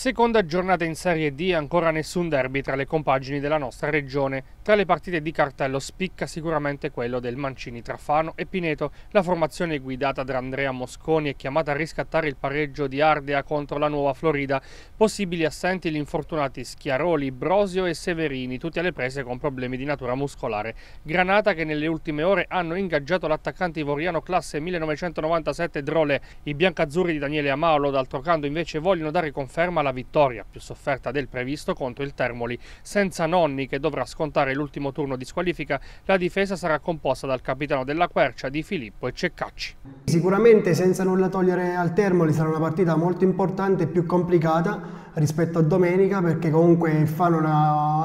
Seconda giornata in Serie D, ancora nessun derby tra le compagini della nostra regione. Tra le partite di cartello spicca sicuramente quello del Mancini Trafano e Pineto. La formazione guidata da Andrea Mosconi è chiamata a riscattare il pareggio di Ardea contro la Nuova Florida. Possibili assenti gli infortunati Schiaroli, Brosio e Severini, tutti alle prese con problemi di natura muscolare. Granata che nelle ultime ore hanno ingaggiato l'attaccante ivoriano classe 1997 Drole. I biancazzurri di Daniele Amalo, d'altro canto, invece vogliono dare conferma alla la vittoria, più sofferta del previsto, contro il Termoli. Senza Nonni, che dovrà scontare l'ultimo turno di squalifica, la difesa sarà composta dal capitano della Quercia, Di Filippo e Ceccacci. Sicuramente senza nulla togliere al Termoli sarà una partita molto importante e più complicata rispetto a domenica perché comunque il Fano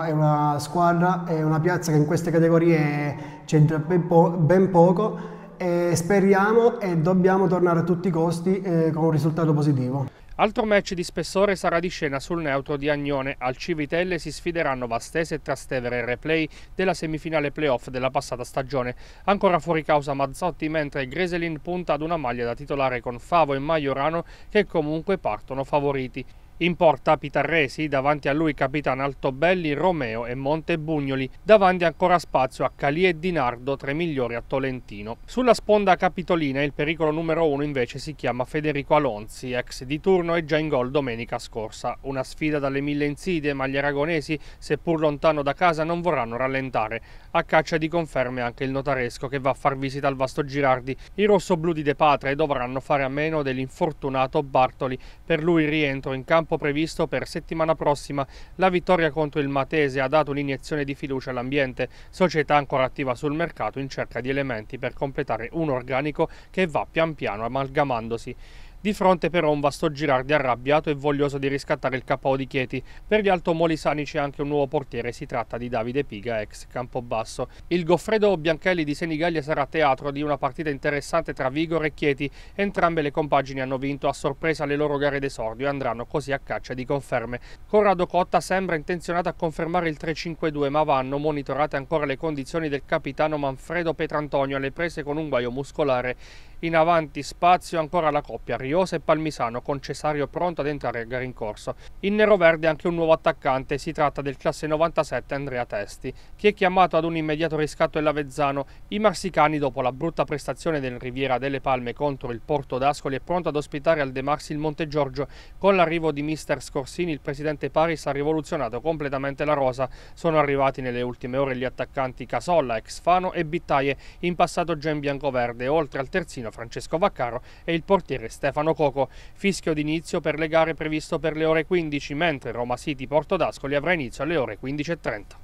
è una, squadra, è una piazza che in queste categorie c'entra ben, po ben, poco e speriamo e dobbiamo tornare a tutti i costi eh, con un risultato positivo. Altro match di spessore sarà di scena sul neutro di Agnone. Al Civitelle si sfideranno Vastese e Trastevere in replay della semifinale playoff della passata stagione. Ancora fuori causa Mazzotti, mentre Greselin punta ad una maglia da titolare con Favo e Maiorano che comunque partono favoriti. In porta Pitarresi, davanti a lui capitano Altobelli, Romeo e Montebugnoli, davanti ancora spazio a Calì e Dinardo, tre migliori a Tolentino. Sulla sponda capitolina il pericolo numero uno invece si chiama Federico Alonzi, ex di turno e già in gol domenica scorsa. Una sfida dalle mille insidie, ma gli aragonesi, seppur lontano da casa, non vorranno rallentare. A caccia di conferme anche il notaresco che va a far visita al vasto Girardi. I rossoblù di De Patre dovranno fare a meno dell'infortunato Bartoli. Per lui rientro in campo campo previsto per settimana prossima. La vittoria contro il Matese ha dato un'iniezione di fiducia all'ambiente, società ancora attiva sul mercato in cerca di elementi per completare un organico che va pian piano amalgamandosi. Di fronte però un vasto Girardi arrabbiato e voglioso di riscattare il KO di Chieti. Per gli altomolisani c'è anche un nuovo portiere, si tratta di Davide Piga, ex Campobasso. Il Goffredo Bianchelli di Senigallia sarà teatro di una partita interessante tra Vigor e Chieti. Entrambe le compagini hanno vinto a sorpresa le loro gare d'esordio e andranno così a caccia di conferme. Corrado Cotta sembra intenzionato a confermare il 3-5-2 ma vanno monitorate ancora le condizioni del capitano Manfredo Petrantonio alle prese con un guaio muscolare in avanti spazio ancora la coppia Riosa e Palmisano con Cesario pronto ad entrare a gara in corso. In nero-verde anche un nuovo attaccante, si tratta del classe 97 Andrea Testi, che è chiamato ad un immediato riscatto dell'Avezzano. I marsicani dopo la brutta prestazione del Riviera delle Palme contro il Porto d'Ascoli è pronto ad ospitare al De Marsi il Monte Giorgio. Con l'arrivo di mister Scorsini il presidente Paris ha rivoluzionato completamente la rosa. Sono arrivati nelle ultime ore gli attaccanti Casolla, ex Fano e Bittaie, in passato già in bianco-verde, oltre al terzino Francesco Vaccaro e il portiere Stefano Coco. Fischio d'inizio per le gare previsto per le ore 15, mentre Roma City Porto d'Ascoli avrà inizio alle ore 15.30.